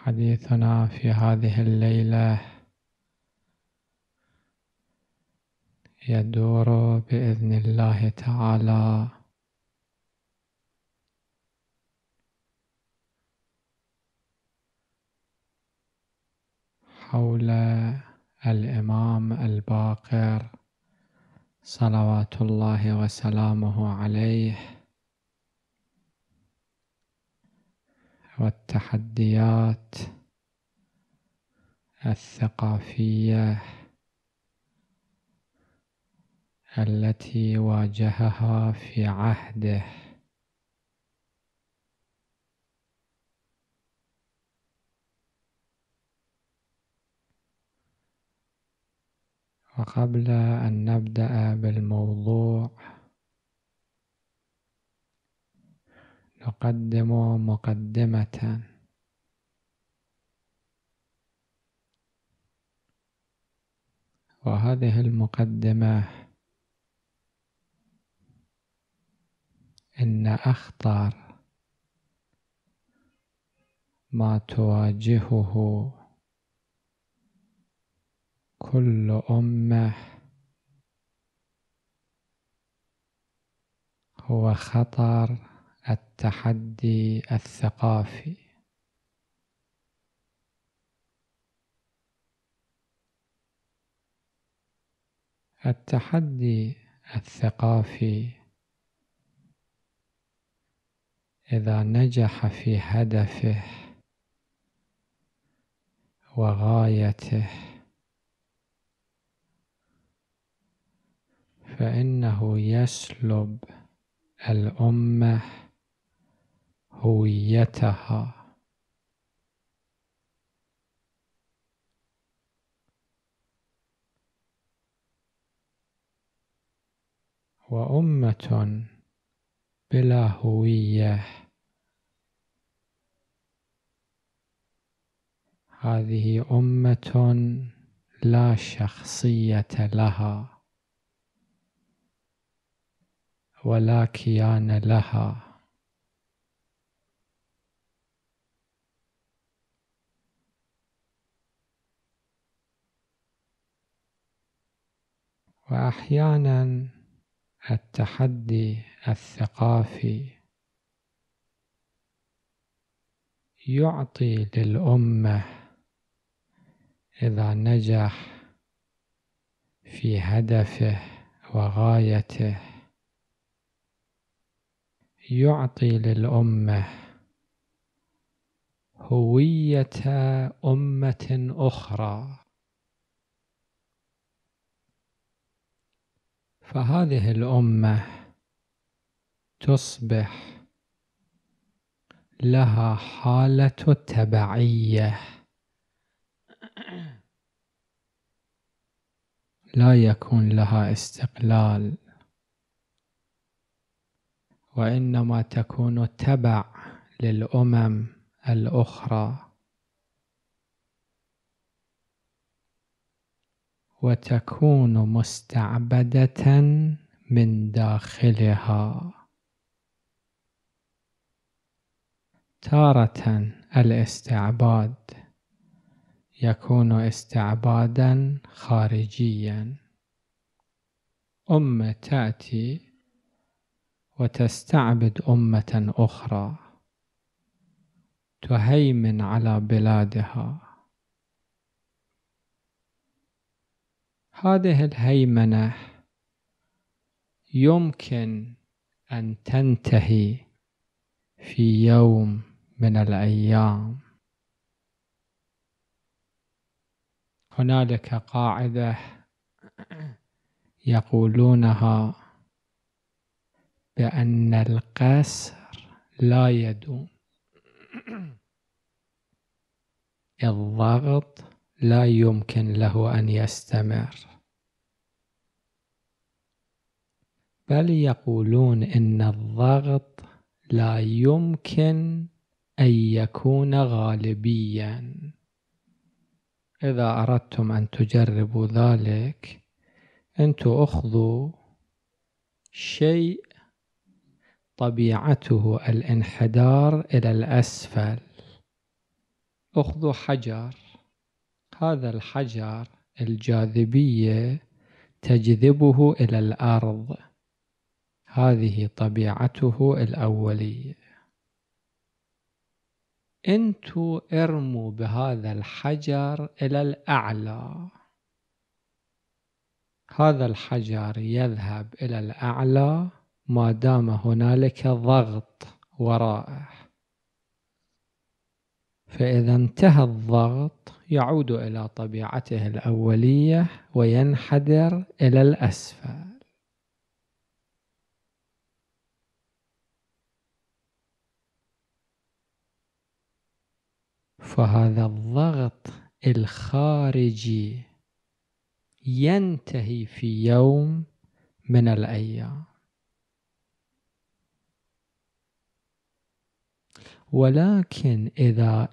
حديثنا في هذه الليلة يدور بإذن الله تعالى حول الإمام الباقر صلوات الله وسلامه عليه والتحديات الثقافيه التي واجهها في عهده وقبل ان نبدا بالموضوع نقدم مقدمة وهذه المقدمة إن أخطر ما تواجهه كل أمة هو خطر التحدي الثقافي التحدي الثقافي اذا نجح في هدفه وغايته فانه يسلب الامه هويتها وأمة بلا هوية هذه أمة لا شخصية لها ولا كيان لها واحيانا التحدي الثقافي يعطي للامه اذا نجح في هدفه وغايته يعطي للامه هويه امه اخرى فهذه الأمة تصبح لها حالة التبعية لا يكون لها استقلال وإنما تكون تبع للأمم الأخرى وتكون مستعبده من داخلها تاره الاستعباد يكون استعبادا خارجيا امه تاتي وتستعبد امه اخرى تهيمن على بلادها هذه الهيمنة يمكن أن تنتهي في يوم من الأيام هنالك قاعدة يقولونها بأن القسر لا يدوم الضغط لا يمكن له أن يستمر بل يقولون إن الضغط لا يمكن أن يكون غالبيا إذا أردتم أن تجربوا ذلك انتم أخذوا شيء طبيعته الانحدار إلى الأسفل أخذوا حجر هذا الحجر الجاذبية تجذبه إلى الأرض هذه طبيعته الأولية انتوا ارموا بهذا الحجر إلى الأعلى هذا الحجر يذهب إلى الأعلى ما دام هنالك ضغط ورائح فإذا انتهى الضغط يعود إلى طبيعته الأولية وينحدر إلى الأسفل فهذا الضغط الخارجي ينتهي في يوم من الأيام ولكن إذا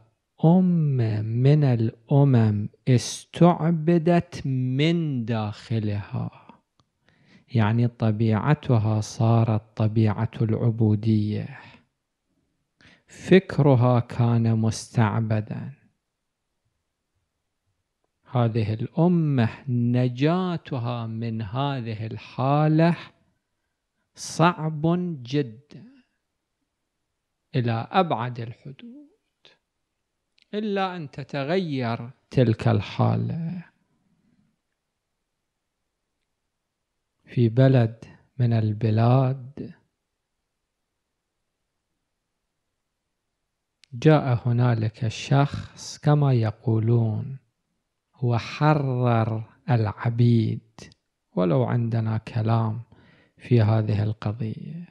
أمة من الأمم استعبدت من داخلها يعني طبيعتها صارت طبيعة العبودية فكرها كان مستعبدا هذه الأمة نجاتها من هذه الحالة صعب جدا إلى أبعد الحدود إلا أن تتغير تلك الحالة في بلد من البلاد جاء هنالك الشخص كما يقولون وحرر العبيد ولو عندنا كلام في هذه القضيه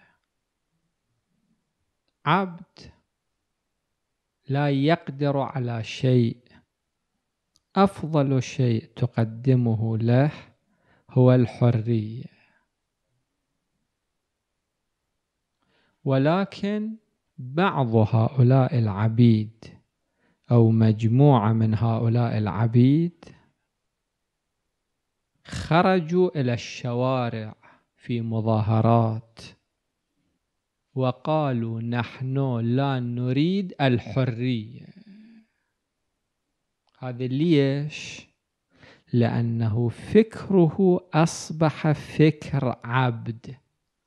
عبد لا يقدر على شيء افضل شيء تقدمه له هو الحريه ولكن بعض هؤلاء العبيد أو مجموعة من هؤلاء العبيد خرجوا إلى الشوارع في مظاهرات وقالوا نحن لا نريد الحرية هذا ليش؟ لأنه فكره أصبح فكر عبد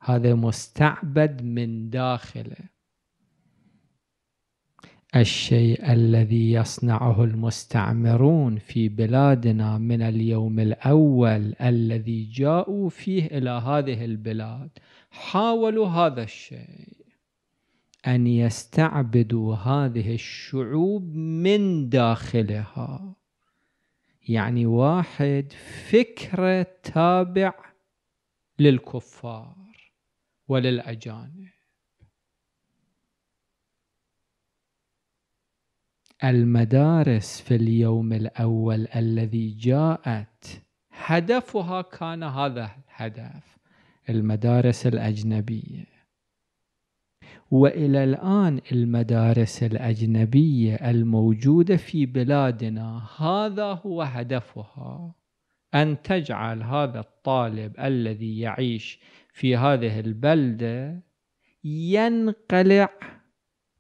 هذا مستعبد من داخله الشيء الذي يصنعه المستعمرون في بلادنا من اليوم الاول الذي جاءوا فيه الى هذه البلاد حاولوا هذا الشيء ان يستعبدوا هذه الشعوب من داخلها يعني واحد فكره تابع للكفار وللاجانب المدارس في اليوم الأول الذي جاءت هدفها كان هذا الهدف المدارس الأجنبية وإلى الآن المدارس الأجنبية الموجودة في بلادنا هذا هو هدفها أن تجعل هذا الطالب الذي يعيش في هذه البلدة ينقلع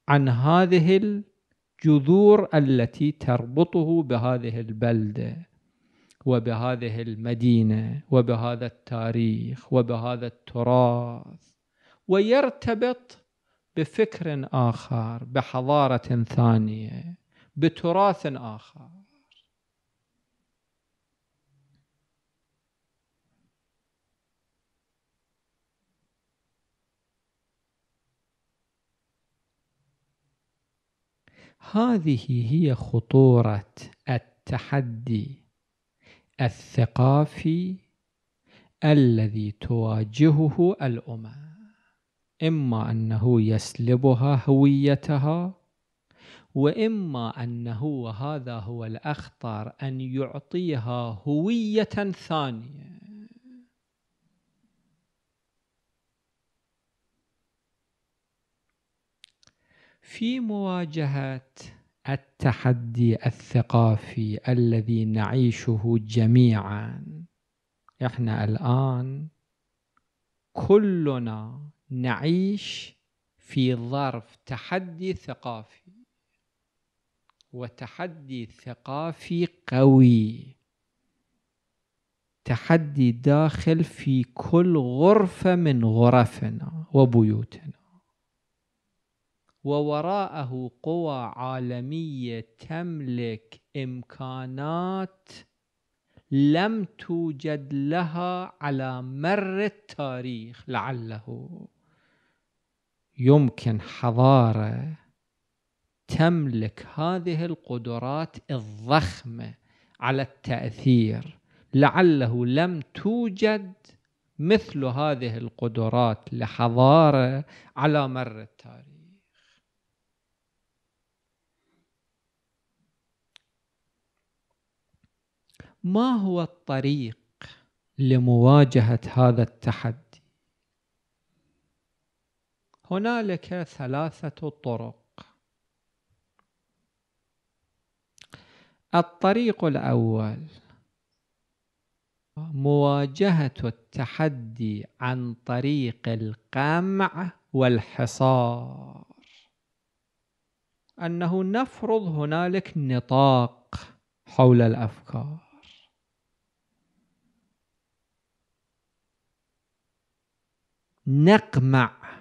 عن هذه الجذور التي تربطه بهذه البلده وبهذه المدينه وبهذا التاريخ وبهذا التراث ويرتبط بفكر اخر بحضاره ثانيه بتراث اخر هذه هي خطورة التحدي الثقافي الذي تواجهه الأمم إما أنه يسلبها هويتها وإما أنه هذا هو الأخطر أن يعطيها هوية ثانية في مواجهه التحدي الثقافي الذي نعيشه جميعا احنا الان كلنا نعيش في ظرف تحدي ثقافي وتحدي ثقافي قوي تحدي داخل في كل غرفه من غرفنا وبيوتنا ووراءه قوى عالمية تملك إمكانات لم توجد لها على مر التاريخ لعله يمكن حضارة تملك هذه القدرات الضخمة على التأثير لعله لم توجد مثل هذه القدرات لحضارة على مر التاريخ ما هو الطريق لمواجهة هذا التحدي هنالك ثلاثة طرق الطريق الأول مواجهة التحدي عن طريق القمع والحصار أنه نفرض هنالك نطاق حول الأفكار نقمع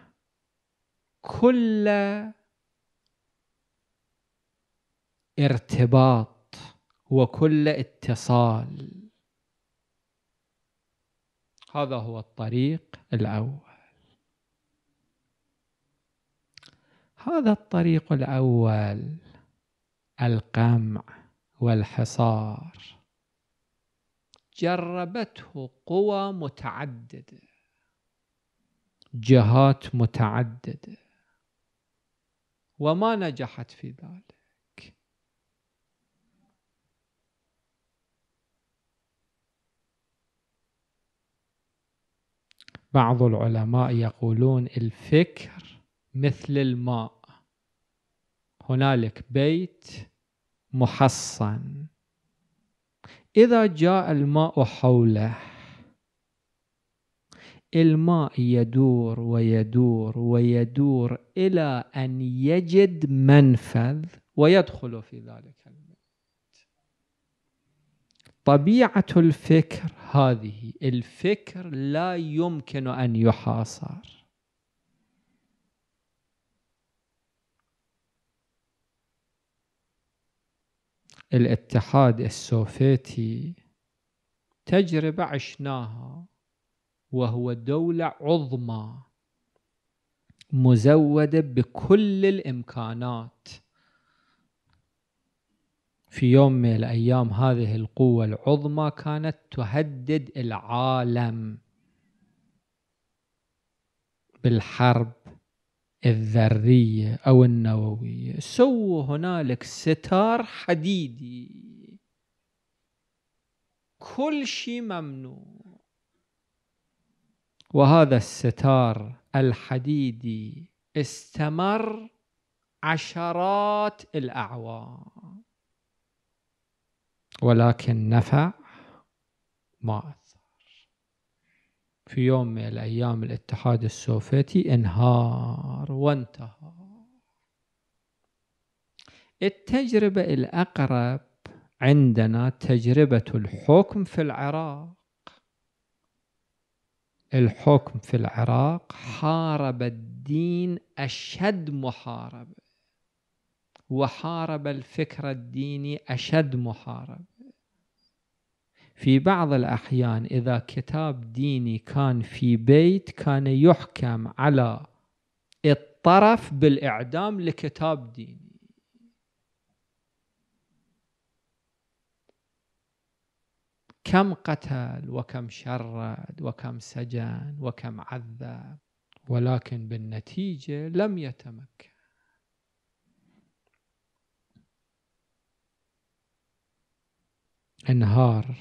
كل ارتباط وكل اتصال هذا هو الطريق الاول هذا الطريق الاول القمع والحصار جربته قوى متعدده جهات متعددة وما نجحت في ذلك بعض العلماء يقولون الفكر مثل الماء هنالك بيت محصن إذا جاء الماء حوله الماء يدور ويدور ويدور إلى أن يجد منفذ ويدخل في ذلك البيت طبيعة الفكر هذه الفكر لا يمكن أن يحاصر الاتحاد السوفيتي تجربة عشناها وهو دولة عظمى مزودة بكل الإمكانات في يوم من الأيام هذه القوة العظمى كانت تهدد العالم بالحرب الذرية أو النووية سووا هنالك ستار حديدي كل شيء ممنوع وهذا الستار الحديدي استمر عشرات الأعوام ولكن نفع ما أثر في يوم من الأيام الاتحاد السوفيتي انهار وانتهى التجربة الأقرب عندنا تجربة الحكم في العراق الحكم في العراق حارب الدين أشد محاربة وحارب الفكر الديني أشد محاربة في بعض الأحيان إذا كتاب ديني كان في بيت كان يحكم على الطرف بالإعدام لكتاب ديني كم قتل وكم شرد وكم سجن وكم عذب ولكن بالنتيجة لم يتمكن انهار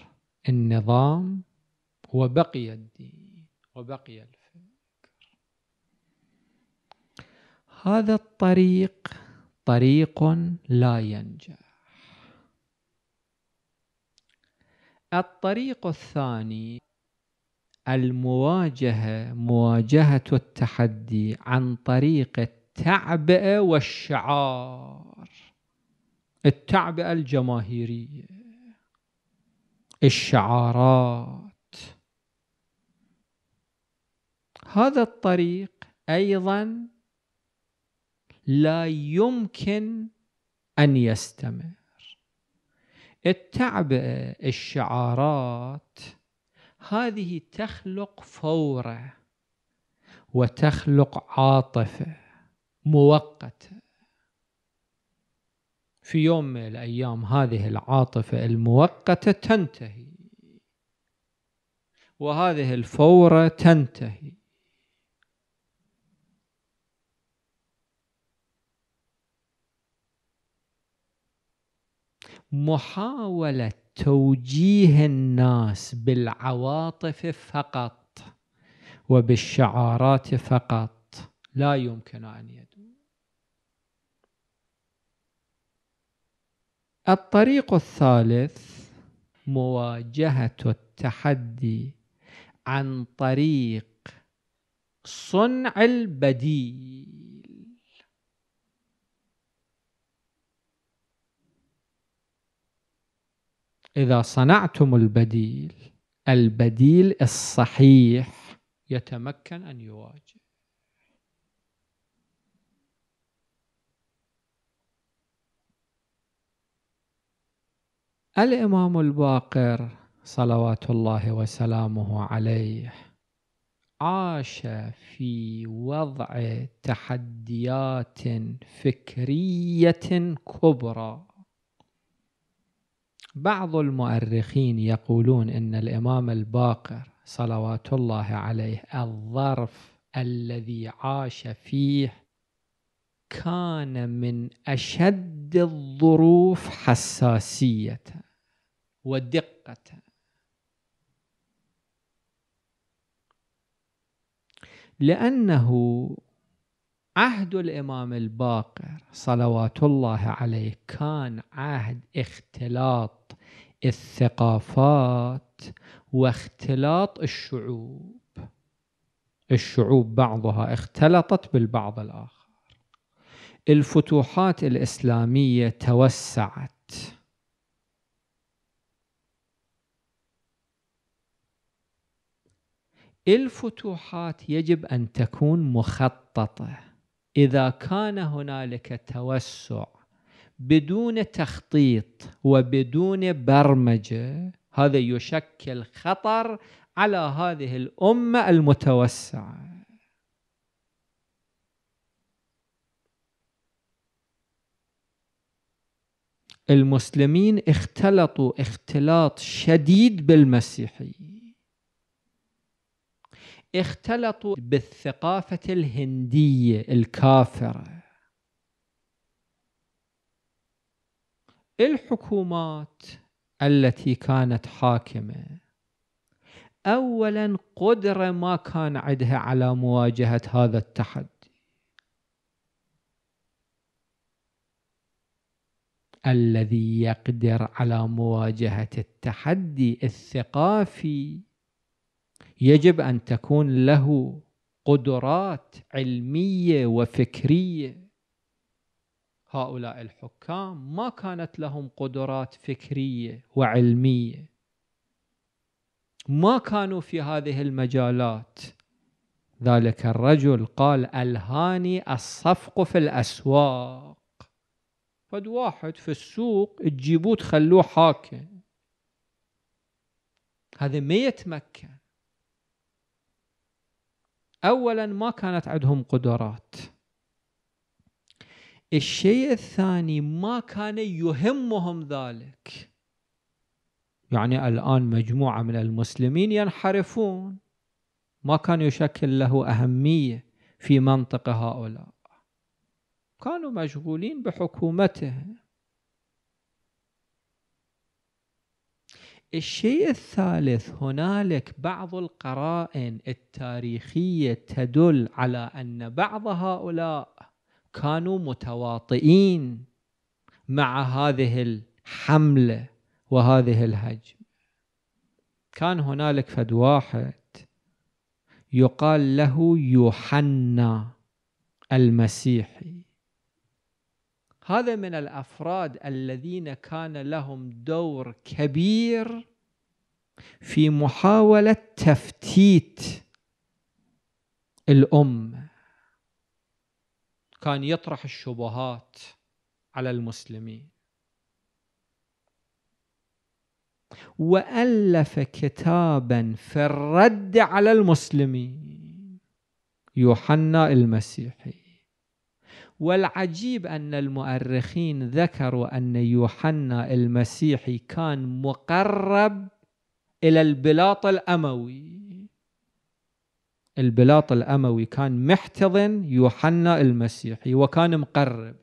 النظام وبقي الدين وبقي الفكر هذا الطريق طريق لا ينجح الطريق الثاني المواجهة مواجهة التحدي عن طريق التعبئة والشعار التعبئة الجماهيرية الشعارات هذا الطريق أيضا لا يمكن أن يستمر التعبئة آه، الشعارات هذه تخلق فورة وتخلق عاطفة مؤقتة في يوم من الأيام هذه العاطفة المؤقتة تنتهي وهذه الفورة تنتهي محاولة توجيه الناس بالعواطف فقط وبالشعارات فقط لا يمكن أن يدوم الطريق الثالث مواجهة التحدي عن طريق صنع البديل إذا صنعتم البديل البديل الصحيح يتمكن أن يواجه الإمام الباقر صلوات الله وسلامه عليه عاش في وضع تحديات فكرية كبرى بعض المؤرخين يقولون ان الامام الباقر صلوات الله عليه الظرف الذي عاش فيه كان من اشد الظروف حساسيه ودقه لانه عهد الإمام الباقر صلوات الله عليه كان عهد اختلاط الثقافات واختلاط الشعوب الشعوب بعضها اختلطت بالبعض الآخر الفتوحات الإسلامية توسعت الفتوحات يجب أن تكون مخططة إذا كان هنالك توسع بدون تخطيط وبدون برمجة هذا يشكل خطر على هذه الأمة المتوسعة المسلمين اختلطوا اختلاط شديد بالمسيحيين اختلطوا بالثقافة الهندية الكافرة الحكومات التي كانت حاكمة أولا قدرة ما كان عندها على مواجهة هذا التحدي الذي يقدر على مواجهة التحدي الثقافي يجب ان تكون له قدرات علميه وفكريه هؤلاء الحكام ما كانت لهم قدرات فكريه وعلميه ما كانوا في هذه المجالات ذلك الرجل قال الهاني الصفق في الاسواق فد واحد في السوق تجيبوه تخلوه حاكم هذا ما يتمكن أولا ما كانت عندهم قدرات الشيء الثاني ما كان يهمهم ذلك يعني الآن مجموعة من المسلمين ينحرفون ما كان يشكل له أهمية في منطق هؤلاء كانوا مشغولين بحكومتهم الشيء الثالث هنالك بعض القرائن التاريخية تدل على أن بعض هؤلاء كانوا متواطئين مع هذه الحملة وهذه الهجم كان هنالك فد واحد يقال له يوحنا المسيحي هذا من الافراد الذين كان لهم دور كبير في محاوله تفتيت الامه كان يطرح الشبهات على المسلمين والف كتابا في الرد على المسلمين يوحنا المسيحي والعجيب أن المؤرخين ذكروا أن يوحنا المسيحي كان مقرب إلى البلاط الأموي البلاط الأموي كان محتضن يوحنا المسيحي وكان مقرب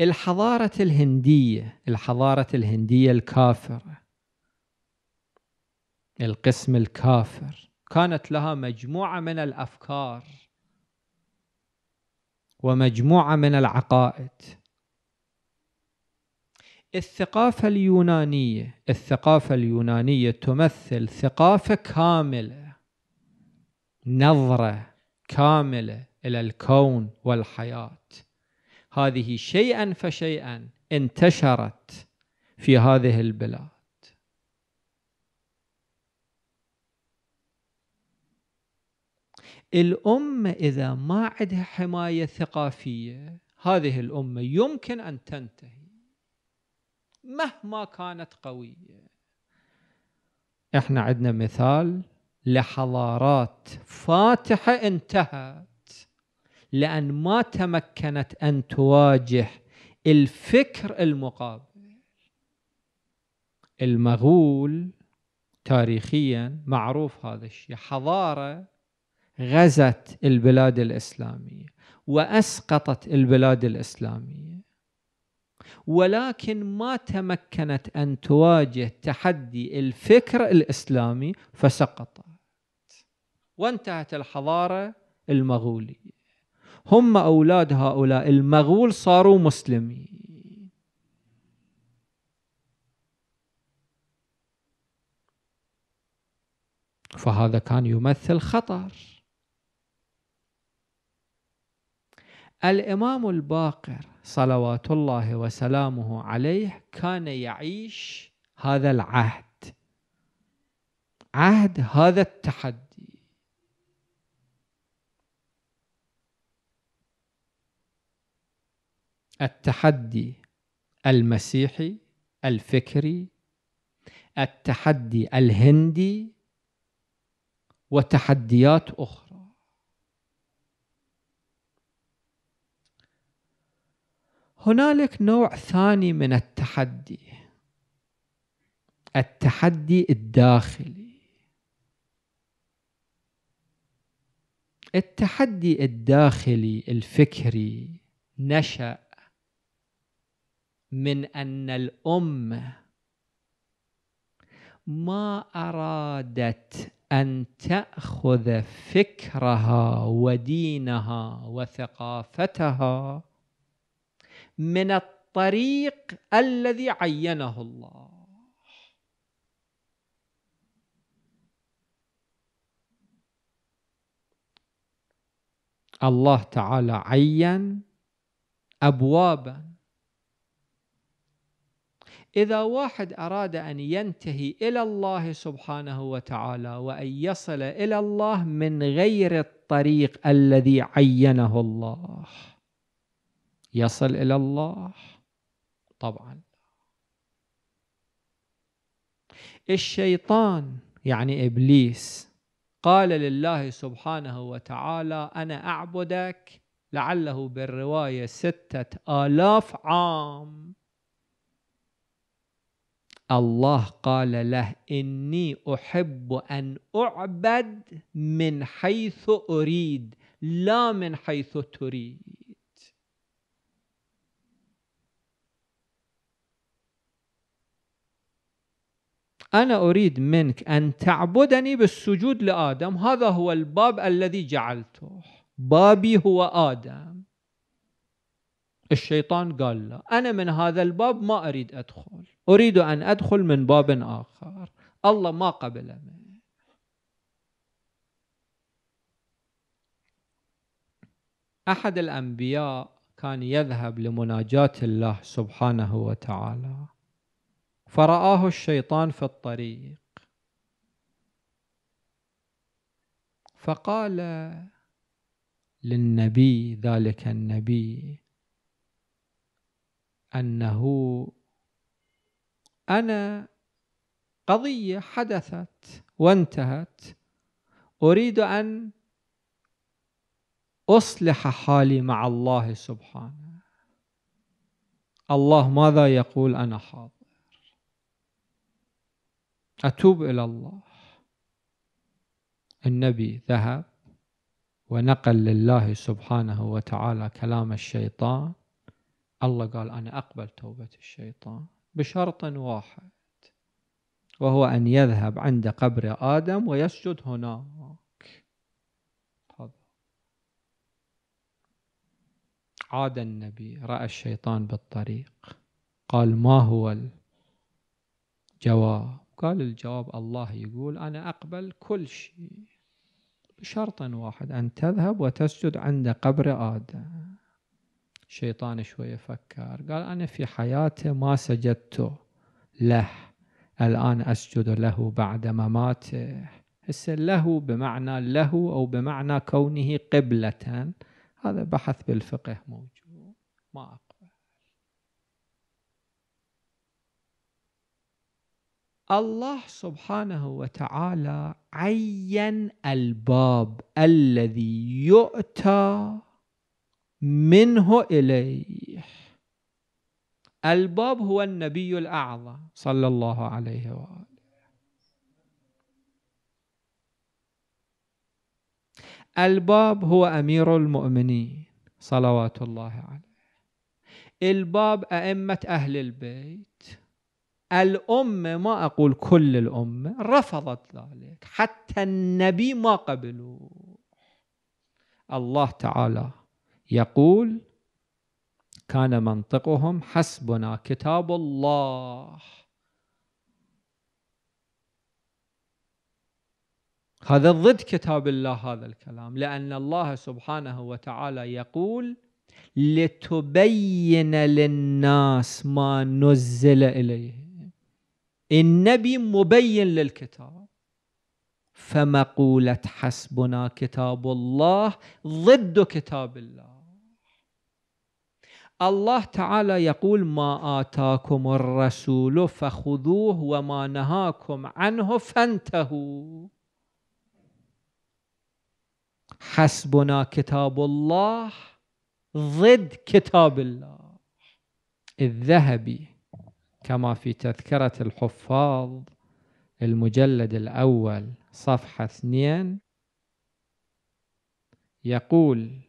الحضارة الهندية الحضارة الهندية الكافرة القسم الكافر كانت لها مجموعة من الأفكار ومجموعة من العقائد الثقافة اليونانية الثقافة اليونانية تمثل ثقافة كاملة نظرة كاملة إلى الكون والحياة هذه شيئا فشيئا انتشرت في هذه البلاد الأمة إذا ما عندها حماية ثقافية هذه الأمة يمكن أن تنتهي مهما كانت قوية احنا عندنا مثال لحضارات فاتحة انتهت لأن ما تمكنت أن تواجه الفكر المقابل المغول تاريخيا معروف هذا الشيء حضارة غزت البلاد الاسلاميه واسقطت البلاد الاسلاميه ولكن ما تمكنت ان تواجه تحدي الفكر الاسلامي فسقطت وانتهت الحضاره المغوليه هم اولاد هؤلاء المغول صاروا مسلمين فهذا كان يمثل خطر الامام الباقر صلوات الله وسلامه عليه كان يعيش هذا العهد عهد هذا التحدي التحدي المسيحي الفكري التحدي الهندي وتحديات اخرى هنالك نوع ثاني من التحدي التحدي الداخلي التحدي الداخلي الفكري نشا من ان الامه ما ارادت ان تاخذ فكرها ودينها وثقافتها من الطريق الذي عينه الله الله تعالى عين أبوابا إذا واحد أراد أن ينتهي إلى الله سبحانه وتعالى وأن يصل إلى الله من غير الطريق الذي عينه الله يصل إلى الله طبعا الشيطان يعني إبليس قال لله سبحانه وتعالى أنا أعبدك لعله بالرواية ستة آلاف عام الله قال له إني أحب أن أعبد من حيث أريد لا من حيث تريد أنا أريد منك أن تعبدني بالسجود لآدم هذا هو الباب الذي جعلته بابي هو آدم الشيطان قال له أنا من هذا الباب ما أريد أدخل أريد أن أدخل من باب آخر الله ما قبل منه أحد الأنبياء كان يذهب لمناجاة الله سبحانه وتعالى فرآه الشيطان في الطريق فقال للنبي ذلك النبي أنه أنا قضية حدثت وانتهت أريد أن أصلح حالي مع الله سبحانه الله ماذا يقول أنا حاضر أتوب إلى الله النبي ذهب ونقل لله سبحانه وتعالى كلام الشيطان الله قال أنا أقبل توبة الشيطان بشرط واحد وهو أن يذهب عند قبر آدم ويسجد هناك عاد النبي رأى الشيطان بالطريق قال ما هو الجواب قال الجواب الله يقول أنا أقبل كل شيء بشرط واحد أن تذهب وتسجد عند قبر آدم الشيطان شوية فكر قال أنا في حياتي ما سجدت له الآن أسجد له بعد مماته هسه له بمعنى له أو بمعنى كونه قبلة هذا بحث بالفقه موجود ما أقول الله سبحانه وتعالى عين الباب الذي يؤتى منه إليه الباب هو النبي الأعظم صلى الله عليه وآله الباب هو أمير المؤمنين صلوات الله عليه الباب أئمة أهل البيت الأمة ما أقول كل الأمة رفضت ذلك حتى النبي ما قبلوا الله تعالى يقول كان منطقهم حسبنا كتاب الله هذا ضد كتاب الله هذا الكلام لأن الله سبحانه وتعالى يقول لتبين للناس ما نزل إليهم النبي مبين للكتاب فمقولة حسبنا كتاب الله ضد كتاب الله الله تعالى يقول ما آتاكم الرسول فخذوه وما نهاكم عنه فانتهوا حسبنا كتاب الله ضد كتاب الله الذهبي كما في تذكرة الحفاظ المجلد الأول صفحة اثنين يقول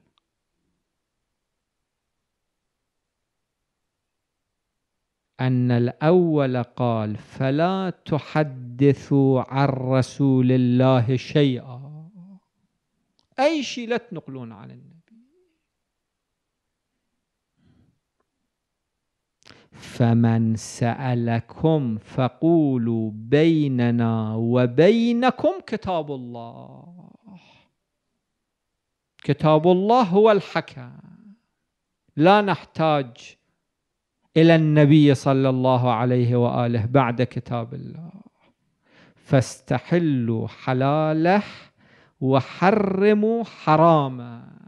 أن الأول قال فلا تحدثوا عن رسول الله شيئا أي شيء لا تنقلون عن الناس فمن سألكم فقولوا بيننا وبينكم كتاب الله كتاب الله هو الحكم لا نحتاج إلى النبي صلى الله عليه وآله بعد كتاب الله فاستحلوا حلاله وحرموا حرامه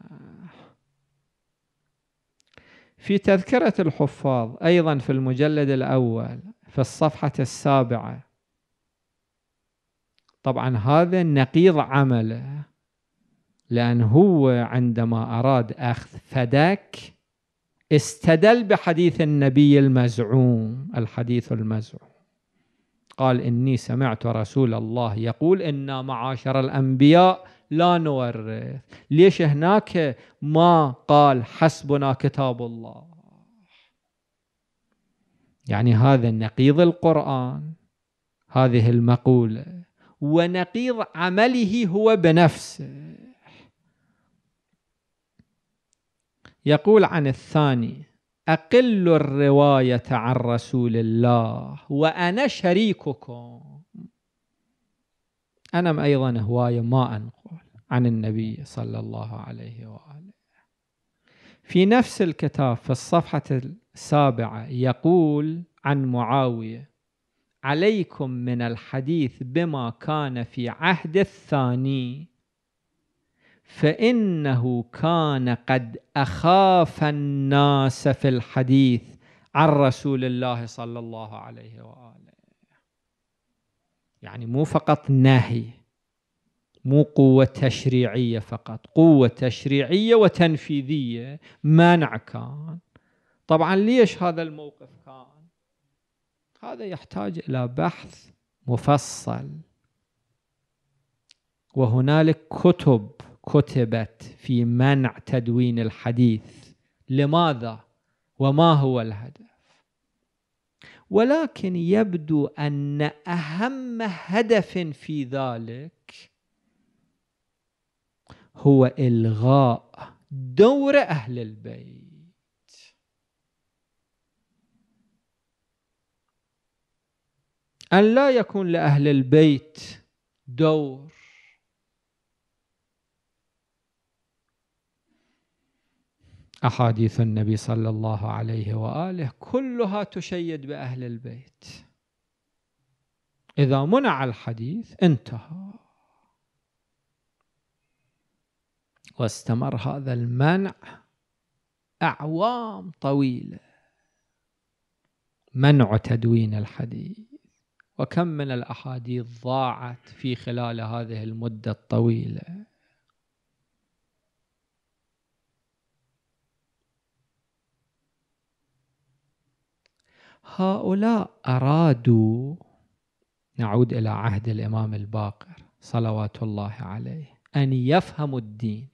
في تذكرة الحفاظ أيضا في المجلد الأول في الصفحة السابعة طبعا هذا نقيض عمله لأن هو عندما أراد أخذ فدك استدل بحديث النبي المزعوم الحديث المزعوم قال إني سمعت رسول الله يقول إن معاشر الأنبياء لا نورث ليش هناك ما قال حسبنا كتاب الله يعني هذا نقيض القرآن هذه المقولة ونقيض عمله هو بنفسه يقول عن الثاني أقل الرواية عن رسول الله وأنا شريككم أنا أيضا هواية ما أنقل عن النبي صلى الله عليه واله في نفس الكتاب في الصفحه السابعه يقول عن معاويه عليكم من الحديث بما كان في عهد الثاني فانه كان قد اخاف الناس في الحديث عن رسول الله صلى الله عليه واله يعني مو فقط نهي مو قوة تشريعية فقط قوة تشريعية وتنفيذية منع كان طبعا ليش هذا الموقف كان هذا يحتاج إلى بحث مفصل وهنالك كتب كتبت في منع تدوين الحديث لماذا وما هو الهدف ولكن يبدو أن أهم هدف في ذلك هو إلغاء دور أهل البيت أن لا يكون لأهل البيت دور أحاديث النبي صلى الله عليه وآله كلها تشيد بأهل البيت إذا منع الحديث انتهى واستمر هذا المنع أعوام طويلة منع تدوين الحديث وكم من الأحاديث ضاعت في خلال هذه المدة الطويلة هؤلاء أرادوا نعود إلى عهد الإمام الباقر صلوات الله عليه أن يفهموا الدين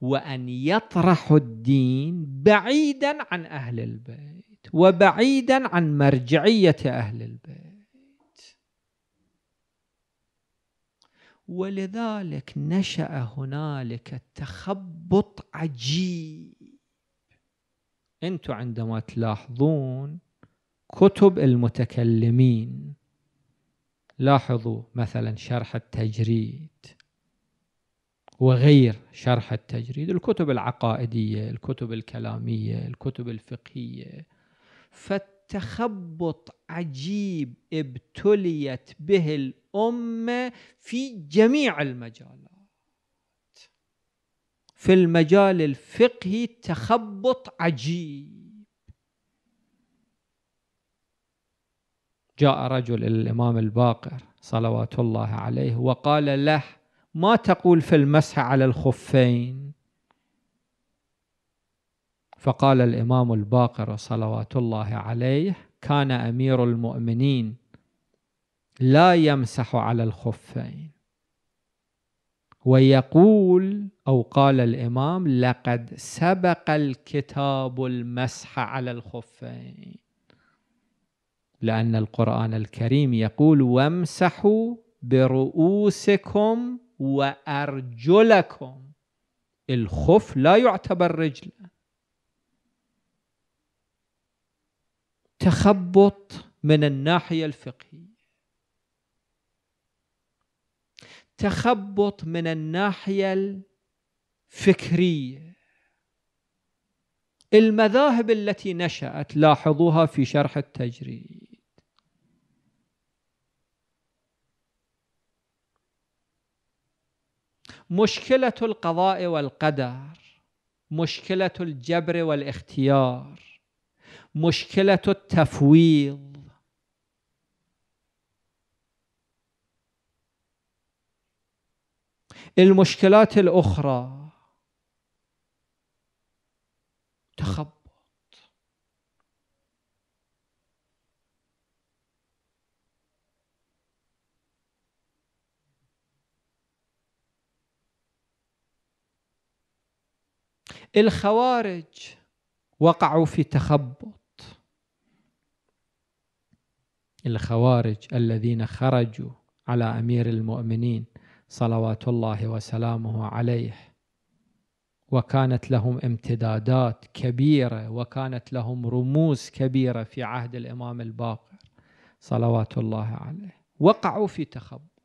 وأن يطرحوا الدين بعيدا عن أهل البيت وبعيدا عن مرجعية أهل البيت ولذلك نشأ هنالك تخبط عجيب أنتم عندما تلاحظون كتب المتكلمين لاحظوا مثلا شرح التجريد وغير شرح التجريد الكتب العقائدية الكتب الكلامية الكتب الفقهية فالتخبط عجيب ابتليت به الأمة في جميع المجالات في المجال الفقهي تخبط عجيب جاء رجل الإمام الباقر صلوات الله عليه وقال له ما تقول في المسح على الخفين فقال الإمام الباقر صلوات الله عليه كان أمير المؤمنين لا يمسح على الخفين ويقول أو قال الإمام لقد سبق الكتاب المسح على الخفين لأن القرآن الكريم يقول وامسحوا برؤوسكم وأرجلكم الخف لا يعتبر رجلا تخبط من الناحية الفقهية تخبط من الناحية الفكرية المذاهب التي نشأت لاحظوها في شرح التجريد مشكلة القضاء والقدر مشكلة الجبر والاختيار مشكلة التفويض المشكلات الأخرى تخب الخوارج وقعوا في تخبط الخوارج الذين خرجوا على امير المؤمنين صلوات الله وسلامه عليه وكانت لهم امتدادات كبيره وكانت لهم رموز كبيره في عهد الامام الباقر صلوات الله عليه وقعوا في تخبط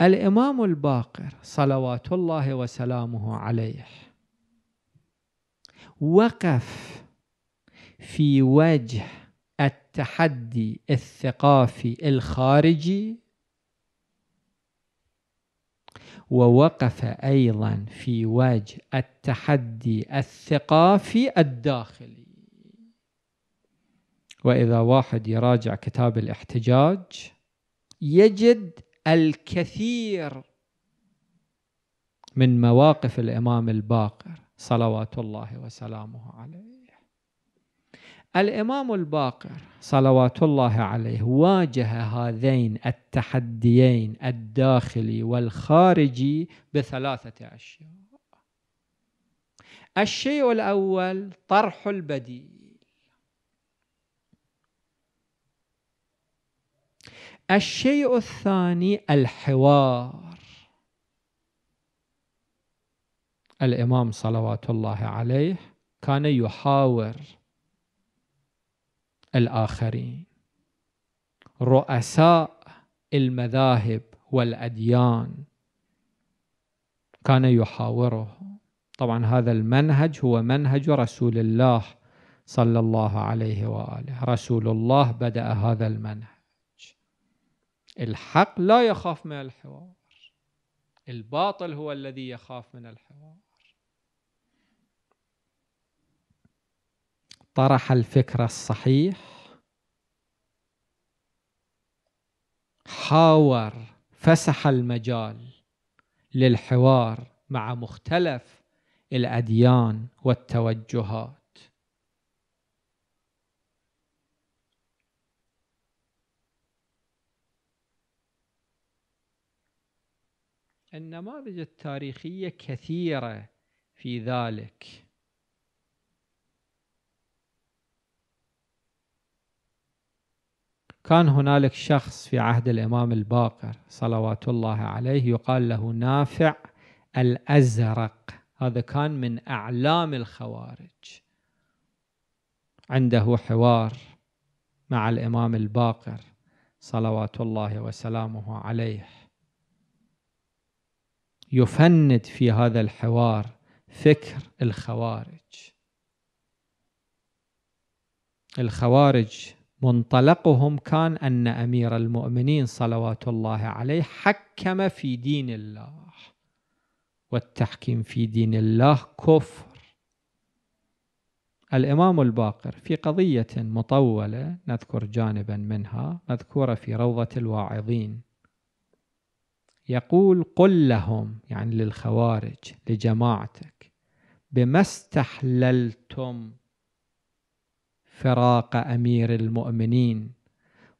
الإمام الباقر صلوات الله وسلامه عليه وقف في وجه التحدي الثقافي الخارجي ووقف أيضا في وجه التحدي الثقافي الداخلي وإذا واحد يراجع كتاب الاحتجاج يجد الكثير من مواقف الامام الباقر صلوات الله وسلامه عليه الامام الباقر صلوات الله عليه واجه هذين التحديين الداخلي والخارجي بثلاثه اشياء الشيء الاول طرح البديع الشيء الثاني الحوار الامام صلوات الله عليه كان يحاور الاخرين رؤساء المذاهب والاديان كان يحاوره طبعا هذا المنهج هو منهج رسول الله صلى الله عليه واله رسول الله بدا هذا المنهج الحق لا يخاف من الحوار الباطل هو الذي يخاف من الحوار طرح الفكر الصحيح حاور فسح المجال للحوار مع مختلف الاديان والتوجهات النماذج التاريخية كثيرة في ذلك كان هنالك شخص في عهد الإمام الباقر صلوات الله عليه يقال له نافع الأزرق هذا كان من أعلام الخوارج عنده حوار مع الإمام الباقر صلوات الله وسلامه عليه يفند في هذا الحوار فكر الخوارج الخوارج منطلقهم كان أن أمير المؤمنين صلوات الله عليه حكم في دين الله والتحكيم في دين الله كفر الإمام الباقر في قضية مطولة نذكر جانبا منها مذكورة في روضة الواعظين يقول قل لهم يعني للخوارج لجماعتك بما استحللتم فراق امير المؤمنين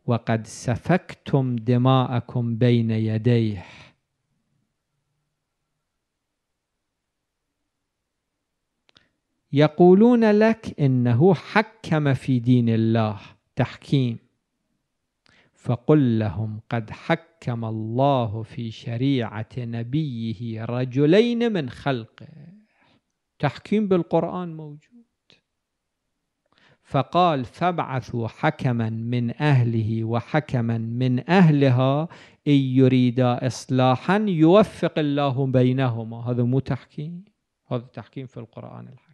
وقد سفكتم دماءكم بين يديه يقولون لك انه حكم في دين الله تحكيم فقل لهم قد حكم الله في شريعة نبيه رجلين من خلقه تحكيم بالقرآن موجود فقال فابعثوا حكما من أهله وحكما من أهلها إن يريدا إصلاحا يوفق الله بينهما هذا مو تحكيم هذا تحكيم في القرآن الحكيم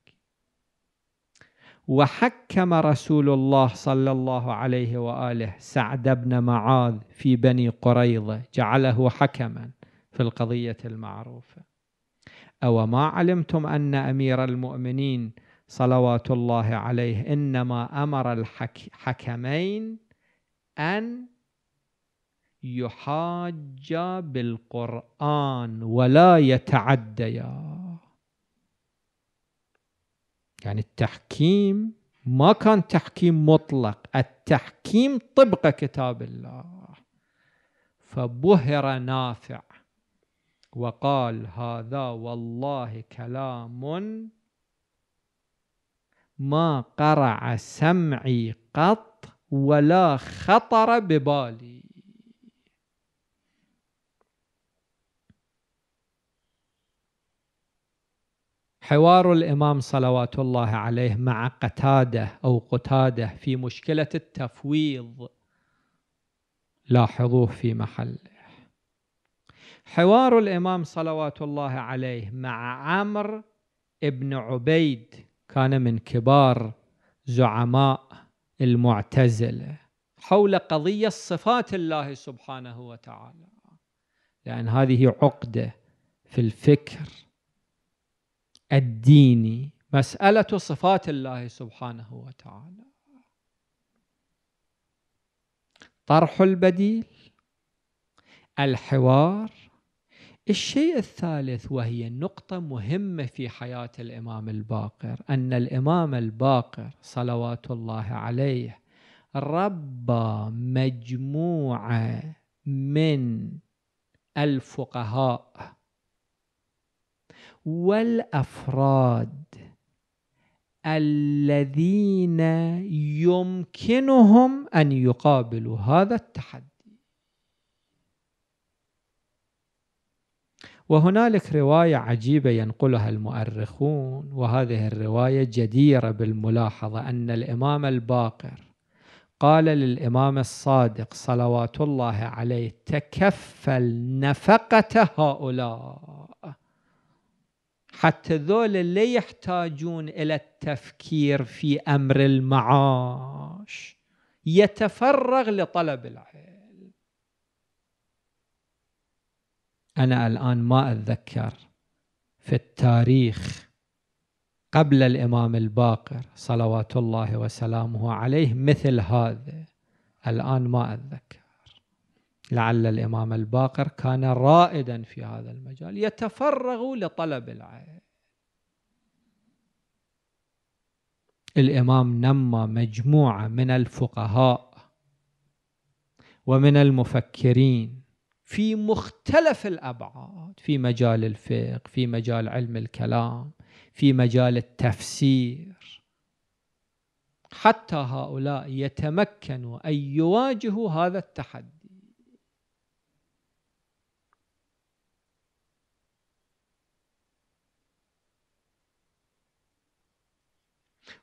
وحكم رسول الله صلى الله عليه واله سعد بن معاذ في بني قريظه جعله حكما في القضيه المعروفه او ما علمتم ان امير المؤمنين صلوات الله عليه انما امر الحكمين ان يحاج بالقران ولا يتعديا يعني التحكيم ما كان تحكيم مطلق التحكيم طبق كتاب الله فبهر نافع وقال هذا والله كلام ما قرع سمعي قط ولا خطر ببالي حوار الإمام صلوات الله عليه مع قتادة أو قتادة في مشكلة التفويض لاحظوه في محله حوار الإمام صلوات الله عليه مع عمر ابن عبيد كان من كبار زعماء المعتزلة حول قضية صفات الله سبحانه وتعالى لأن هذه عقدة في الفكر الديني مسألة صفات الله سبحانه وتعالى طرح البديل الحوار الشيء الثالث وهي نقطة مهمة في حياة الإمام الباقر أن الإمام الباقر صلوات الله عليه ربى مجموعة من الفقهاء والافراد الذين يمكنهم ان يقابلوا هذا التحدي وهنالك روايه عجيبه ينقلها المؤرخون وهذه الروايه جديره بالملاحظه ان الامام الباقر قال للامام الصادق صلوات الله عليه تكفل نفقه هؤلاء حتى ذول اللي يحتاجون إلى التفكير في أمر المعاش يتفرغ لطلب العلم أنا الآن ما أتذكر في التاريخ قبل الإمام الباقر صلوات الله وسلامه عليه مثل هذا الآن ما أتذكر لعل الإمام الباقر كان رائدا في هذا المجال يتفرغ لطلب العلم الإمام نمى مجموعة من الفقهاء ومن المفكرين في مختلف الأبعاد في مجال الفقه في مجال علم الكلام في مجال التفسير حتى هؤلاء يتمكنوا أن يواجهوا هذا التحدي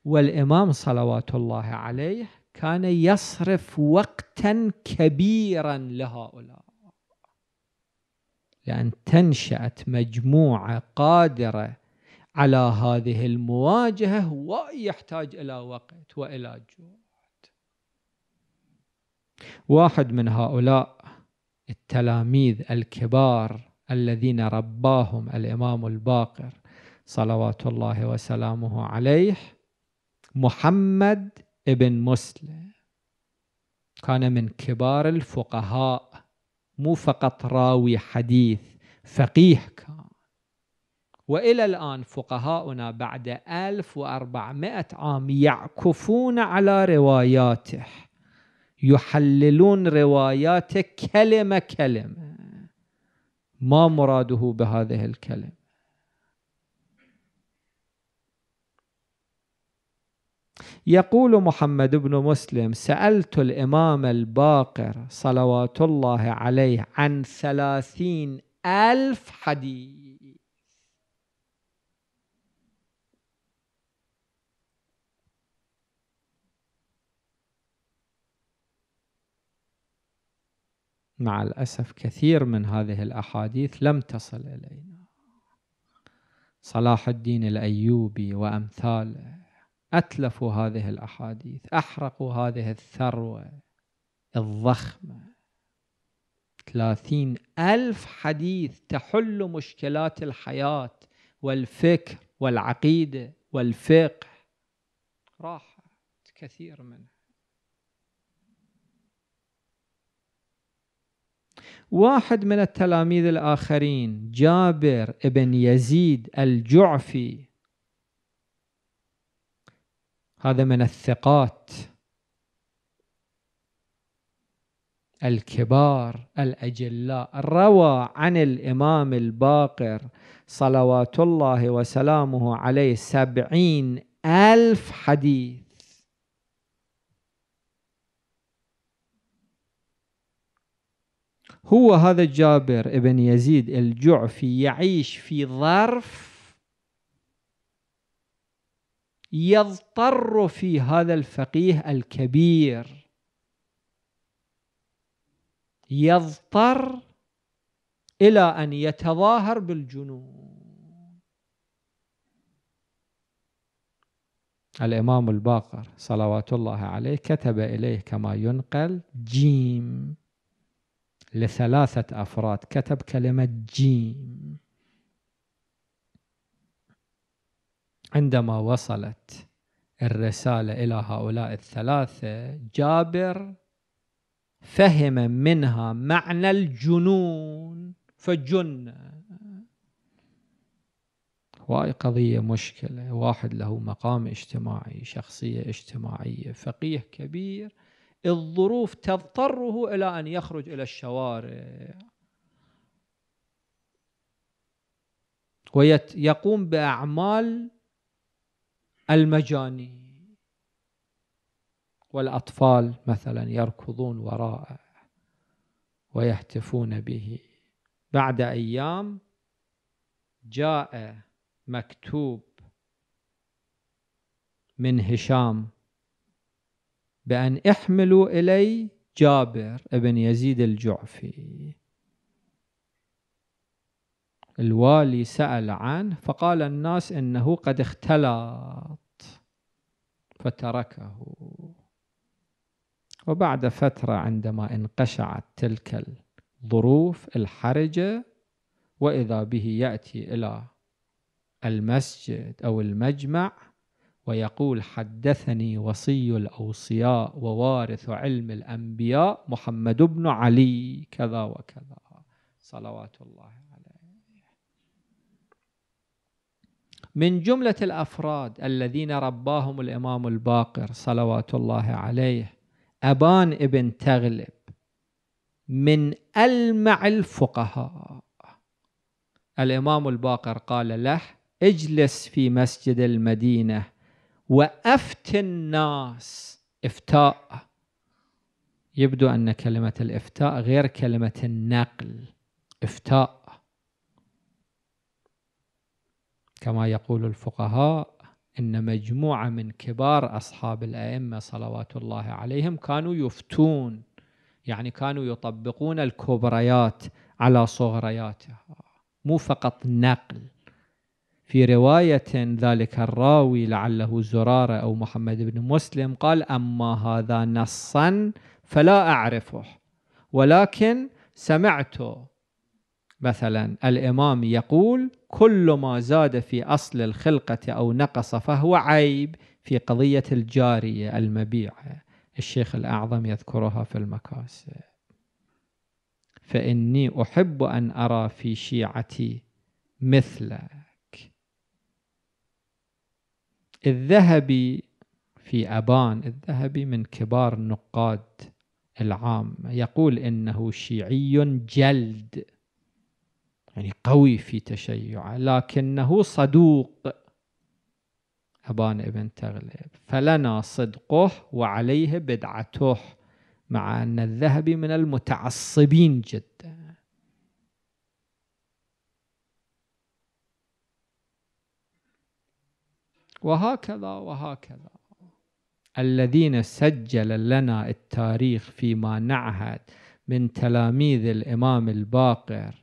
والإمام صلوات الله عليه كان يصرف وقتا كبيرا لهؤلاء لأن تنشأت مجموعة قادرة على هذه المواجهة ويحتاج إلى وقت وإلى جهد واحد من هؤلاء التلاميذ الكبار الذين رباهم الإمام الباقر صلوات الله وسلامه عليه محمد ابن مسلم كان من كبار الفقهاء مو فقط راوي حديث فقيه كان وإلى الآن فقهاؤنا بعد 1400 عام يعكفون على رواياته يحللون رواياته كلمة كلمة ما مراده بهذه الكلمة يقول محمد بن مسلم سألت الإمام الباقر صلوات الله عليه عن ثلاثين ألف حديث مع الأسف كثير من هذه الأحاديث لم تصل إلينا صلاح الدين الأيوبي وأمثاله أتلفوا هذه الأحاديث أحرقوا هذه الثروة الضخمة ثلاثين ألف حديث تحل مشكلات الحياة والفكر والعقيدة والفقه راحت كثير منها واحد من التلاميذ الآخرين جابر بن يزيد الجعفي هذا من الثقات الكبار الأجلاء روى عن الإمام الباقر صلوات الله وسلامه عليه سبعين ألف حديث هو هذا جابر ابن يزيد الجعفي يعيش في ظرف يضطر في هذا الفقيه الكبير يضطر إلى أن يتظاهر بالجنون الإمام الباقر صلوات الله عليه كتب إليه كما ينقل جيم لثلاثة أفراد كتب كلمة جيم عندما وصلت الرسالة إلى هؤلاء الثلاثة جابر فهم منها معنى الجنون فجن واي قضية مشكلة واحد له مقام اجتماعي شخصية اجتماعية فقيه كبير الظروف تضطره إلى أن يخرج إلى الشوارع ويقوم بأعمال المجاني والأطفال مثلا يركضون وراءه ويهتفون به بعد أيام جاء مكتوب من هشام بأن احملوا إلي جابر ابن يزيد الجعفي الوالي سأل عنه فقال الناس إنه قد اختلط فتركه وبعد فترة عندما انقشعت تلك الظروف الحرجة وإذا به يأتي إلى المسجد أو المجمع ويقول حدثني وصي الأوصياء ووارث علم الأنبياء محمد بن علي كذا وكذا صلوات الله عليه من جملة الأفراد الذين رباهم الإمام الباقر صلوات الله عليه أبان ابن تغلب من ألمع الفقهاء الإمام الباقر قال له اجلس في مسجد المدينة وأفت الناس إفتاء يبدو أن كلمة الإفتاء غير كلمة النقل إفتاء كما يقول الفقهاء ان مجموعه من كبار اصحاب الائمه صلوات الله عليهم كانوا يفتون يعني كانوا يطبقون الكبريات على صغرياتها مو فقط نقل في روايه ذلك الراوي لعله زراره او محمد بن مسلم قال اما هذا نصا فلا اعرفه ولكن سمعت مثلا الامام يقول كل ما زاد في أصل الخلقة أو نقص فهو عيب في قضية الجارية المبيعة الشيخ الأعظم يذكرها في المكاسب فإني أحب أن أرى في شيعتي مثلك الذهبي في أبان الذهبي من كبار النقاد العام يقول إنه شيعي جلد يعني قوي في تشيعه لكنه صدوق أبان ابن تغلب فلنا صدقه وعليه بدعته مع أن الذهبي من المتعصبين جدا وهكذا وهكذا الذين سجل لنا التاريخ فيما نعهد من تلاميذ الإمام الباقر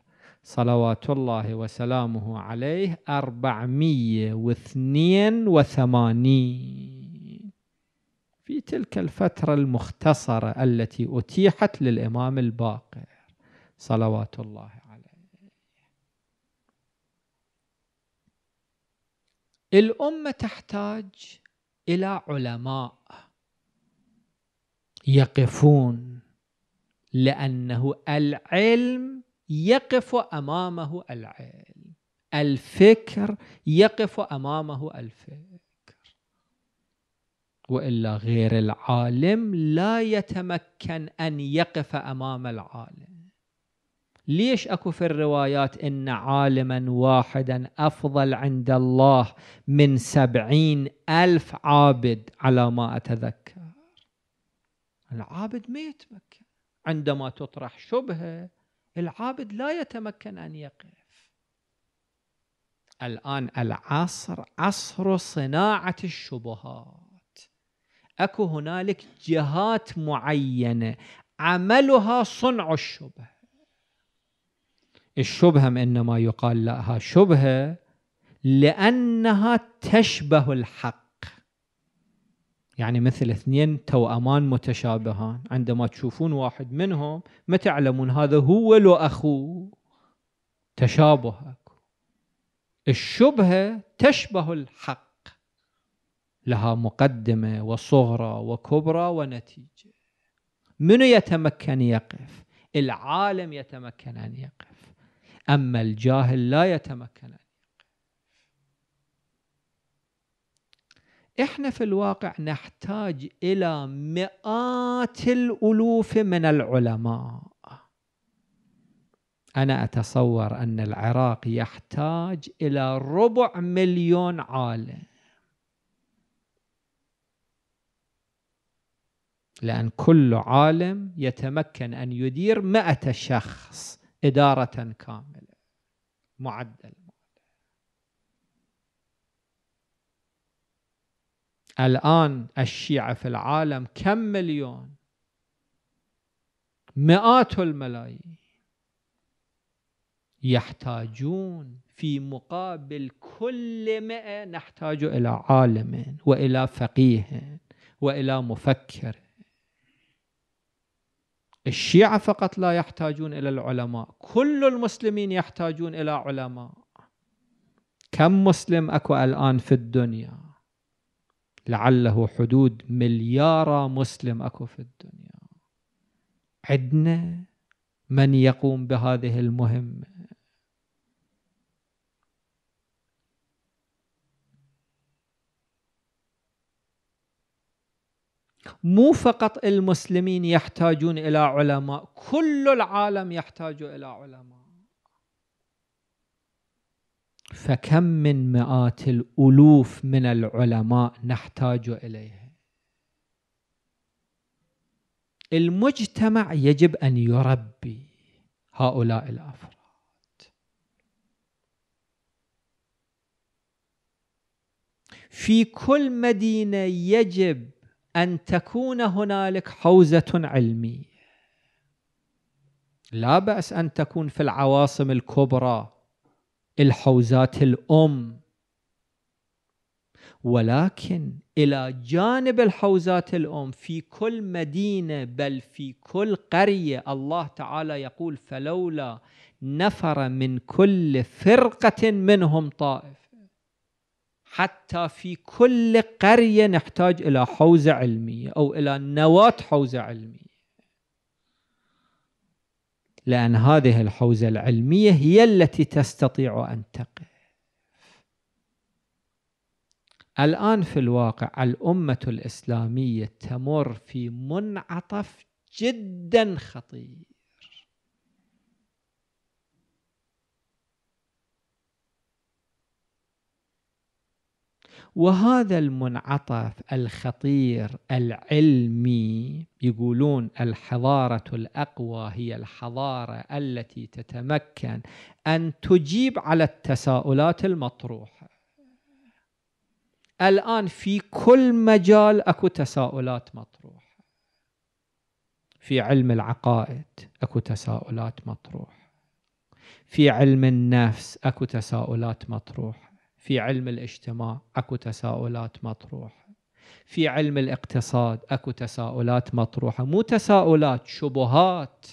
صلوات الله وسلامه عليه أربعمية واثنين وثمانين في تلك الفترة المختصرة التي أتيحت للإمام الباقر صلوات الله عليه الأمة تحتاج إلى علماء يقفون لأنه العلم يقف امامه العلم الفكر يقف امامه الفكر والا غير العالم لا يتمكن ان يقف امام العالم ليش اكو في الروايات ان عالما واحدا افضل عند الله من سبعين الف عابد على ما اتذكر العابد ما يتمكن عندما تطرح شبهه العابد لا يتمكن أن يقف الآن العصر عصر صناعة الشبهات أكو هنالك جهات معينة عملها صنع الشبه الشبهة إنما يقال لها شبهة لأنها تشبه الحق يعني مثل اثنين توأمان متشابهان عندما تشوفون واحد منهم ما تعلمون هذا هو لو أخوه تشابه الشبهة تشبه الحق لها مقدمة وصغرى وكبرى ونتيجة من يتمكن يقف العالم يتمكن أن يقف أما الجاهل لا يتمكن أن احنا في الواقع نحتاج الى مئات الالوف من العلماء انا اتصور ان العراق يحتاج الى ربع مليون عالم لأن كل عالم يتمكن أن يدير مئة شخص إدارة كاملة معدل الآن الشيعة في العالم كم مليون مئات الملايين يحتاجون في مقابل كل مئة نحتاج إلى عالم وإلى فقيه وإلى مفكر الشيعة فقط لا يحتاجون إلى العلماء كل المسلمين يحتاجون إلى علماء كم مسلم أكو الآن في الدنيا لعله حدود مليار مسلم اكو في الدنيا عندنا من يقوم بهذه المهمه مو فقط المسلمين يحتاجون الى علماء كل العالم يحتاج الى علماء فكم من مئات الألوف من العلماء نحتاج إليها المجتمع يجب أن يربي هؤلاء الأفراد في كل مدينة يجب أن تكون هنالك حوزة علمية لا بأس أن تكون في العواصم الكبرى الحوزات الأم ولكن إلى جانب الحوزات الأم في كل مدينة بل في كل قرية الله تعالى يقول فلولا نفر من كل فرقة منهم طائف حتى في كل قرية نحتاج إلى حوزة علمية أو إلى نواة حوزة علمية لأن هذه الحوزة العلمية هي التي تستطيع أن تقف الآن في الواقع الأمة الإسلامية تمر في منعطف جدا خطير وهذا المنعطف الخطير العلمي يقولون الحضاره الاقوى هي الحضاره التي تتمكن ان تجيب على التساؤلات المطروحه الان في كل مجال اكو تساؤلات مطروحه في علم العقائد اكو تساؤلات مطروحه في علم النفس اكو تساؤلات مطروحه في علم الاجتماع اكو تساؤلات مطروحه في علم الاقتصاد اكو تساؤلات مطروحه مو تساؤلات شبهات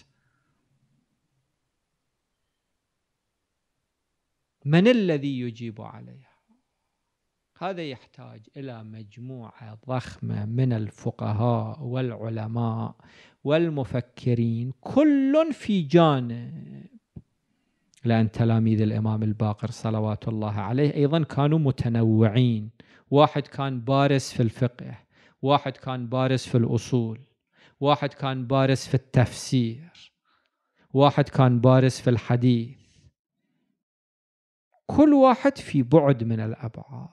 من الذي يجيب عليها هذا يحتاج الى مجموعه ضخمه من الفقهاء والعلماء والمفكرين كل في جانب لأن تلاميذ الإمام الباقر صلوات الله عليه أيضا كانوا متنوعين واحد كان بارز في الفقه واحد كان بارز في الأصول واحد كان بارز في التفسير واحد كان بارز في الحديث كل واحد في بعد من الأبعاد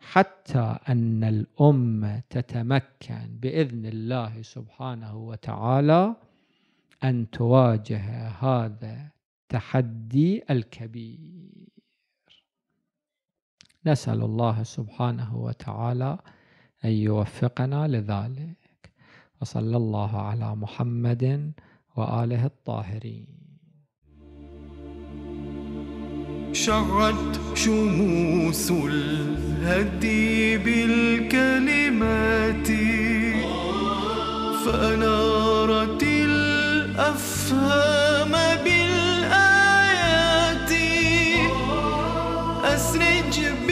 حتى أن الأمة تتمكن بإذن الله سبحانه وتعالى أن تواجه هذا التحدي الكبير نسال الله سبحانه وتعالى ان يوفقنا لذلك وصلى الله على محمد واله الطاهرين شعت شموس الهدي بالكلمات فأنارت الأفهام بي listening to me.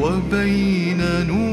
وبين نور